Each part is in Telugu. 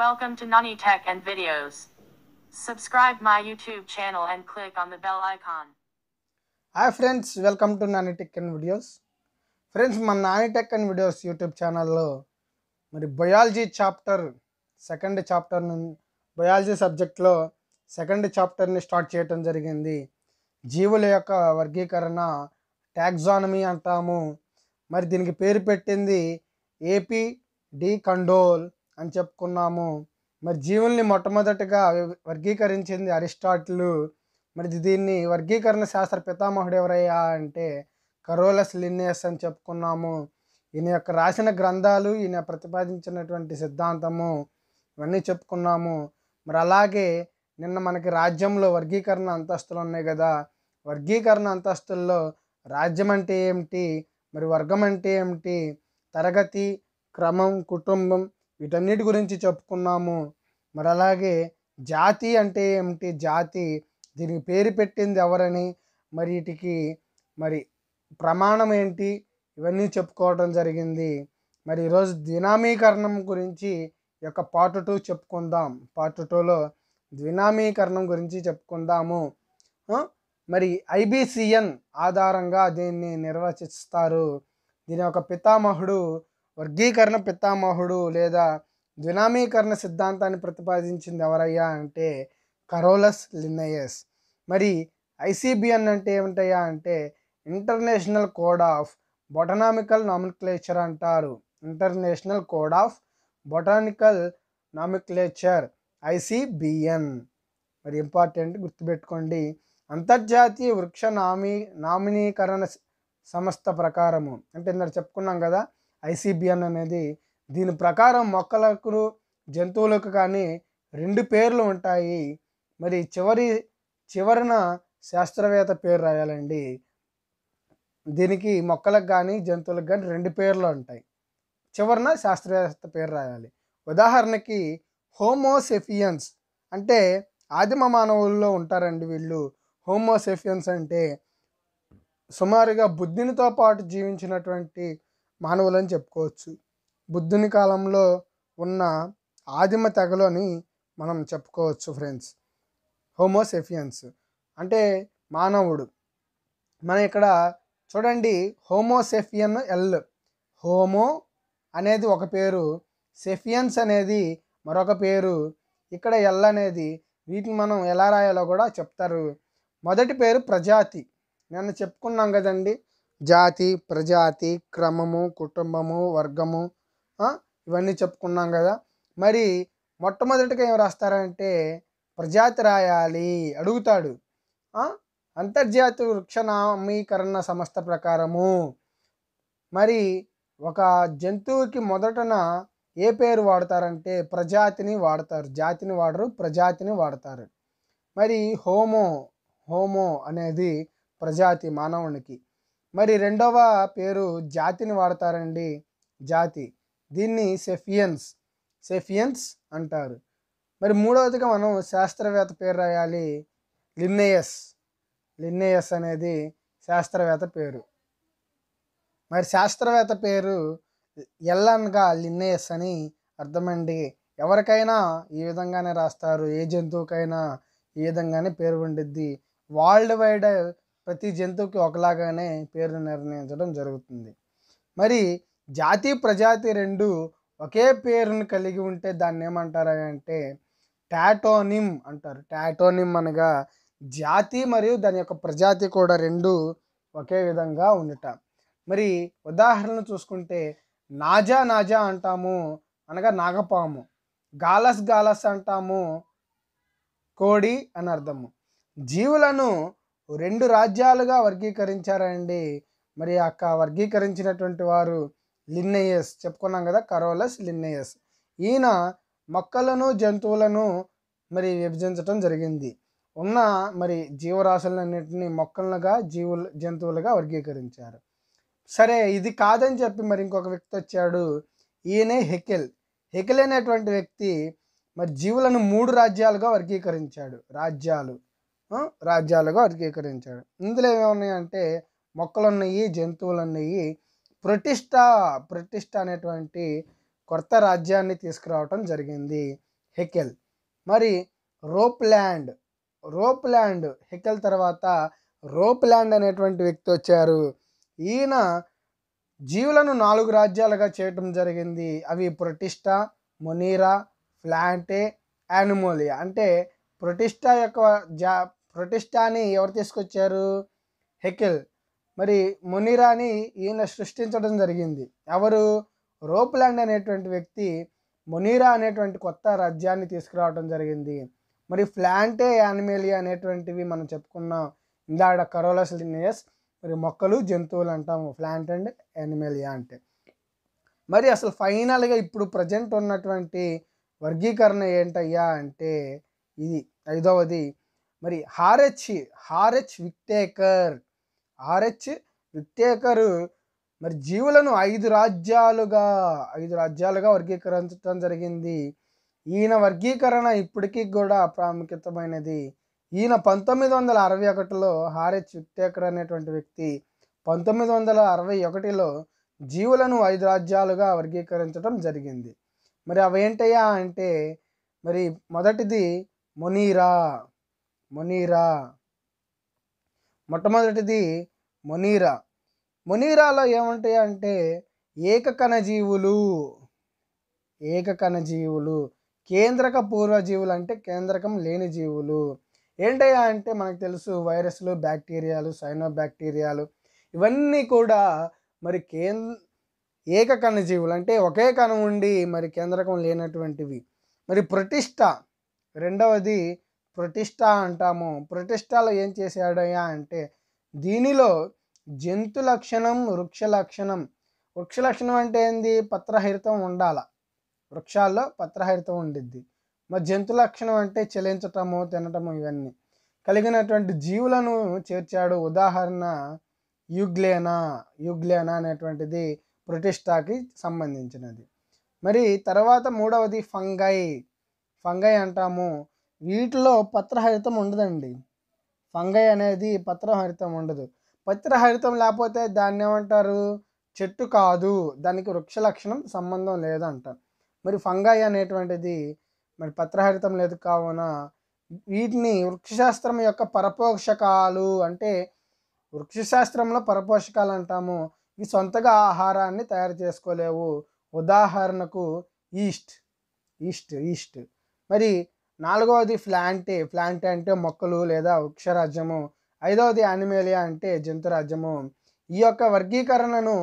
Welcome to Nani Tech and Videos. Subscribe my YouTube channel and click on the bell icon. Hi friends welcome to Nani tech and videos friends మన Nani tech and videos YouTube ఛానల్లో మరి biology chapter second chapter biology సబ్జెక్ట్లో సెకండ్ చాప్టర్ని స్టార్ట్ చేయటం జరిగింది జీవుల యొక్క వర్గీకరణ ట్యాక్సానమీ అంటాము మరి దీనికి పేరు పెట్టింది ఏపీ డి కండోల్ అని చెప్పుకున్నాము మరి జీవుల్ని మొట్టమొదటిగా వర్గీకరించింది అరిస్టాటిల్ మరి దీన్ని వర్గీకరణ శాస్త్ర పితామహుడు ఎవరయ్యా అంటే కరోలస్ లిన్నేస్ అని చెప్పుకున్నాము ఈయన యొక్క రాసిన గ్రంథాలు ఈయన ప్రతిపాదించినటువంటి సిద్ధాంతము ఇవన్నీ చెప్పుకున్నాము మరి అలాగే నిన్న మనకి రాజ్యంలో వర్గీకరణ అంతస్తులు ఉన్నాయి కదా వర్గీకరణ అంతస్తుల్లో రాజ్యం అంటే ఏమిటి మరి వర్గం అంటే ఏమిటి తరగతి క్రమం కుటుంబం వీటన్నిటి గురించి చెప్పుకున్నాము మరి అలాగే జాతి అంటే ఏమిటి జాతి దీనికి పేరు పెట్టింది ఎవరని మరి వీటికి మరి ప్రమాణం ఏంటి ఇవన్నీ చెప్పుకోవడం జరిగింది మరి ఈరోజు ద్వినామీకరణం గురించి యొక్క పార్ట్ టూ చెప్పుకుందాం పార్ట్ టూలో ద్వినామీకరణం గురించి చెప్పుకుందాము మరి ఐబిసిఎన్ ఆధారంగా దీన్ని నిర్వచిస్తారు దీని యొక్క పితామహుడు వర్గీకరణ పితామహుడు లేదా ద్వినామీకరణ సిద్ధాంతాన్ని ప్రతిపాదించింది ఎవరయ్యా అంటే కరోలస్ లిన్నయస్ మరి ఐసీబీఎన్ అంటే ఏమిటయ్యా అంటే international code of botanical nomenclature అంటారు international code of botanical nomenclature ICBN మరి ఇంపార్టెంట్ గుర్తుపెట్టుకోండి అంతర్జాతీయ వృక్ష నామీ నామినీకరణ సంస్థ ప్రకారము అంటే ఇందాక చెప్పుకున్నాం కదా ఐసీబిఎన్ అనేది దీని ప్రకారం మొక్కలకు జంతువులకు కానీ రెండు పేర్లు ఉంటాయి మరి చివరి చివరిన శాస్త్రవేత్త పేరు రాయాలండి దీనికి మొక్కలకు కానీ జంతువులకు కానీ రెండు పేర్లు ఉంటాయి చివరిన శాస్త్రవేత్త పేరు రాయాలి ఉదాహరణకి హోమోసెఫియన్స్ అంటే ఆదిమ మానవుల్లో ఉంటారండి వీళ్ళు హోమోసెఫియన్స్ అంటే సుమారుగా బుద్ధినితో పాటు జీవించినటువంటి మానవులని చెప్పుకోవచ్చు బుద్ధుని కాలంలో ఉన్న ఆదిమ తెగలు అని మనం చెప్పుకోవచ్చు ఫ్రెండ్స్ హోమోసెఫియన్స్ అంటే మానవుడు మనం ఇక్కడ చూడండి హోమోసెఫియన్ ఎల్ హోమో అనేది ఒక పేరు సెఫియన్స్ అనేది మరొక పేరు ఇక్కడ ఎల్ అనేది వీటిని మనం ఎలా రాయాలో కూడా చెప్తారు మొదటి పేరు ప్రజాతి నేను చెప్పుకున్నాం కదండి జాతి ప్రజాతి క్రమము కుటుంబము వర్గము ఇవన్నీ చెప్పుకున్నాం కదా మరి మొట్టమొదటిగా ఏం రాస్తారంటే ప్రజాతి రాయాలి అడుగుతాడు అంతర్జాతీయ వృక్షనామీకరణ సంస్థ ప్రకారము మరి ఒక జంతువుకి మొదటన ఏ పేరు వాడతారంటే ప్రజాతిని వాడతారు జాతిని వాడరు ప్రజాతిని వాడతారు మరి హోమో హోమో అనేది ప్రజాతి మానవునికి మరి రెండవ పేరు జాతిని వాడతారండి జాతి దీన్ని సెఫియన్స్ సెఫియన్స్ అంటారు మరి మూడవదిగా మనం శాస్త్రవేత్త పేరు రాయాలి లిన్నేయస్ లిన్నేయస్ అనేది శాస్త్రవేత్త పేరు మరి శాస్త్రవేత్త పేరు ఎల్లన్గా లిన్నేయస్ అని అర్థమండి ఎవరికైనా ఈ విధంగానే రాస్తారు ఏ జంతువుకైనా ఈ విధంగానే పేరు ఉండిద్ది వరల్డ్ వైడ్ ప్రతి జంతువుకి ఒకలాగానే పేర్లు నిర్ణయించడం జరుగుతుంది మరి జాతి ప్రజాతి రెండు ఒకే పేరును కలిగి ఉంటే దాన్ని ఏమంటారు అంటే టాటోనిమ్ అంటారు టాటోనిమ్ అనగా జాతి మరియు దాని యొక్క ప్రజాతి కూడా రెండు ఒకే విధంగా ఉండట మరి ఉదాహరణ చూసుకుంటే నాజా నాజా అంటాము అనగా నాగపాము గాలస్ గాలస్ అంటాము కోడి అని అర్థము జీవులను రెండు రాజ్యాలుగా వర్గీకరించారండి మరి అక్క వర్గీకరించినటువంటి వారు లిన్నయస్ చెప్పుకున్నాం కదా కరోలస్ లిన్నయస్ ఈయన మొక్కలను జంతువులను మరి విభజించటం జరిగింది ఉన్న మరి జీవరాశులన్నింటినీ మొక్కలుగా జీవులు జంతువులుగా వర్గీకరించారు సరే ఇది కాదని చెప్పి మరి ఇంకొక వ్యక్తి వచ్చాడు ఈయనే హెకెల్ హెకెల్ అనేటువంటి వ్యక్తి మరి జీవులను మూడు రాజ్యాలుగా వర్గీకరించాడు రాజ్యాలు రాజ్యాలుగా వర్గీకరించాడు ఇందులో ఏమున్నాయంటే మొక్కలు ఉన్నాయి జంతువులు ఉన్నాయి ప్రతిష్ట ప్రతిష్ట అనేటువంటి కొత్త రాజ్యాన్ని తీసుకురావటం జరిగింది హెకెల్ మరి Copeland Copeland Haeckel తర్వాత రోప్ ల్యాండ్ అనేటువంటి వ్యక్తి వచ్చారు ఈయన జీవులను నాలుగు రాజ్యాలుగా చేయటం జరిగింది అవి ప్రొటిష్ట మొనీరా ప్లాంటే యానిమోలియా అంటే ప్రతిష్ట యొక్క జా ప్రతిష్టాని ఎవరు తీసుకొచ్చారు హెకిల్ మరి మునిరాని ఈయన సృష్టించడం జరిగింది ఎవరు రోప్లాండ్ అనేటువంటి వ్యక్తి మునీరా అనేటువంటి కొత్త రాజ్యాన్ని తీసుకురావడం జరిగింది మరి ప్లాంటే యానిమేలియా అనేటువంటివి మనం చెప్పుకున్నాం ఇందాడ లినియస్ మరి మొక్కలు జంతువులు అంటాము ప్లాంట్ అండ్ యానిమేలియా అంటే మరి అసలు ఫైనల్గా ఇప్పుడు ప్రజెంట్ ఉన్నటువంటి వర్గీకరణ ఏంటయ్యా అంటే ఇది ఐదవది మరి హారెచ్ హారెచ్ విక్టేకర్ ఆర్హెచ్ విక్టేకర్ మరి జీవులను ఐదు రాజ్యాలుగా ఐదు రాజ్యాలుగా వర్గీకరించడం జరిగింది ఈయన వర్గీకరణ ఇప్పటికీ కూడా ప్రాముఖ్యతమైనది ఈయన పంతొమ్మిది వందల అరవై ఒకటిలో హారెచ్ విక్టేకర్ అనేటువంటి వ్యక్తి పంతొమ్మిది వందల అరవై ఒకటిలో జీవులను ఐదు రాజ్యాలుగా వర్గీకరించడం జరిగింది మరి అవేంటయ్యా అంటే మరి మొదటిది మునీరా మునీరా మొట్టమొదటిది మునీరా మునీరాలో ఏముంటాయి అంటే ఏకకణజీవులు ఏకకణజీవులు కేంద్రక పూర్వజీవులు అంటే కేంద్రకం లేని జీవులు ఏంటయ్యా అంటే మనకు తెలుసు వైరస్లు బ్యాక్టీరియాలు సైనో బ్యాక్టీరియాలు ఇవన్నీ కూడా మరి కేం ఏకకణ జీవులు అంటే ఒకే కణం ఉండి మరి కేంద్రకం లేనటువంటివి మరి ప్రతిష్ట రెండవది ప్రతిష్ట అంటాము ప్రతిష్టలో ఏం చేశాడయ్యా అంటే దీనిలో జంతు లక్షణం వృక్ష లక్షణం వృక్ష లక్షణం అంటే ఏంది పత్రహరితం ఉండాల వృక్షాల్లో పత్రహరితం ఉండిద్ది మరి జంతు లక్షణం అంటే చెలించటము తినటము ఇవన్నీ కలిగినటువంటి జీవులను చేర్చాడు ఉదాహరణ యుగ్లేనా యుగ్లేనా అనేటువంటిది ప్రతిష్టకి సంబంధించినది మరి తర్వాత మూడవది ఫంగై ఫంగై అంటాము వీటిలో పత్రహరితం ఉండదండి ఫంగై అనేది పత్రహరితం ఉండదు పత్రహరితం లేకపోతే దాన్ని ఏమంటారు చెట్టు కాదు దానికి వృక్ష లక్షణం సంబంధం లేదంట మరి ఫంగై అనేటువంటిది మరి పత్రహరితం లేదు కావున వీటిని వృక్షశాస్త్రం యొక్క పరపోషకాలు అంటే వృక్షశాస్త్రంలో పరపోషకాలు అంటాము ఇవి సొంతగా ఆహారాన్ని తయారు చేసుకోలేవు ఉదాహరణకు ఈస్ట్ ఈస్ట్ ఈస్ట్ మరి నాలుగవది ఫ్లాంటే ఫ్లాంటే అంటే మొక్కలు లేదా వృక్షరాజ్యము ఐదవది యానిమేలియా అంటే జంతురాజ్యము ఈ యొక్క వర్గీకరణను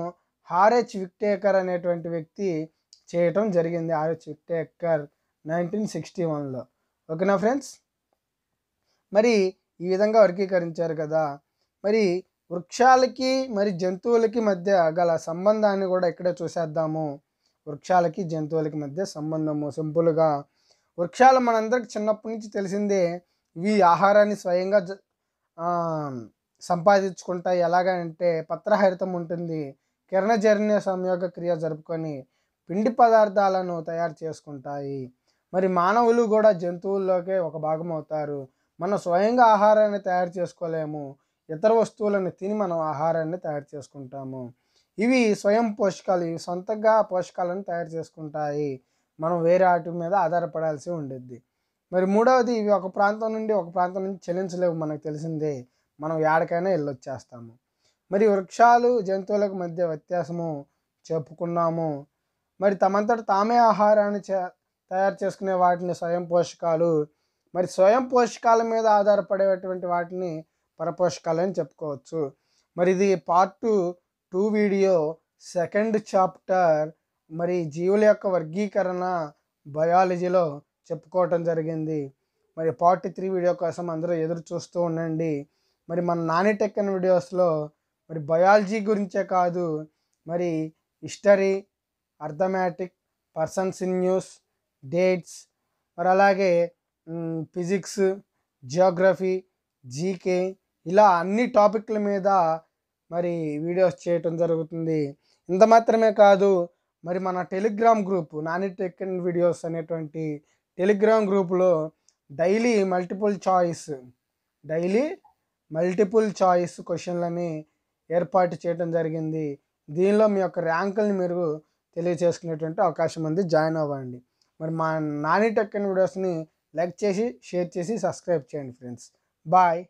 హారెచ్ విక్టేకర్ అనేటువంటి వ్యక్తి చేయటం జరిగింది ఆర్హెచ్ విక్టేకర్ నైన్టీన్ సిక్స్టీ వన్లో ఓకేనా ఫ్రెండ్స్ మరి ఈ విధంగా వర్గీకరించారు కదా మరి వృక్షాలకి మరి జంతువులకి మధ్య గల సంబంధాన్ని కూడా ఇక్కడే చూసేద్దాము వృక్షాలకి జంతువులకి మధ్య సంబంధము సింపుల్గా వృక్షాలు మనందరికి చిన్నప్పటి నుంచి తెలిసిందే ఇవి ఆహారాన్ని స్వయంగా సంపాదించుకుంటాయి ఎలాగంటే పత్రహరితం ఉంటుంది కిరణజర్ణ సంయోగ క్రియ జరుపుకొని పిండి పదార్థాలను తయారు చేసుకుంటాయి మరి మానవులు కూడా జంతువుల్లోకే ఒక భాగం అవుతారు మనం స్వయంగా ఆహారాన్ని తయారు చేసుకోలేము ఇతర వస్తువులను తిని మనం ఆహారాన్ని తయారు చేసుకుంటాము ఇవి స్వయం పోషకాలు ఇవి సొంతంగా పోషకాలను తయారు చేసుకుంటాయి మనం వేరే వాటి మీద ఆధారపడాల్సి ఉండిద్ది మరి మూడవది ఇవి ఒక ప్రాంతం నుండి ఒక ప్రాంతం నుంచి చెల్లించలేవు మనకు తెలిసిందే మనం ఎక్కడికైనా వెళ్ళొచ్చేస్తాము మరి వృక్షాలు జంతువులకు మధ్య వ్యత్యాసము చెప్పుకున్నాము మరి తమంతట తామే ఆహారాన్ని తయారు చేసుకునే వాటిని స్వయం పోషకాలు మరి స్వయం పోషకాల మీద ఆధారపడేటువంటి వాటిని పరపోషకాలు అని చెప్పుకోవచ్చు మరి ఇది part two video second chapter మరి జీవుల యొక్క వర్గీకరణ బయాలజీలో చెప్పుకోవటం జరిగింది మరి పార్ట్ త్రీ వీడియో కోసం అందరూ ఎదురు చూస్తూ ఉండండి మరి మన నాని టెక్కన్ వీడియోస్లో మరి బయాలజీ గురించే కాదు మరి history arithmetic persons in news dates మరి అలాగే ఫిజిక్స్ జియోగ్రఫీ జీకే ఇలా అన్ని టాపిక్ల మీద మరి వీడియోస్ చేయటం జరుగుతుంది ఇంత మాత్రమే కాదు మరి మన Telegram group Nani tech and videos అనేటువంటి టెలిగ్రామ్ గ్రూపులో daily multiple choice daily multiple choice క్వశ్చన్లని ఏర్పాటు చేయడం జరిగింది దీనిలో మీ యొక్క ర్యాంకుల్ని మీరు తెలియచేసుకునేటువంటి అవకాశం ఉంది జాయిన్ అవ్వండి మరి మా నాని టెక్ అండ్ వీడియోస్ని లైక్ చేసి షేర్ చేసి సబ్స్క్రైబ్ చేయండి ఫ్రెండ్స్ బాయ్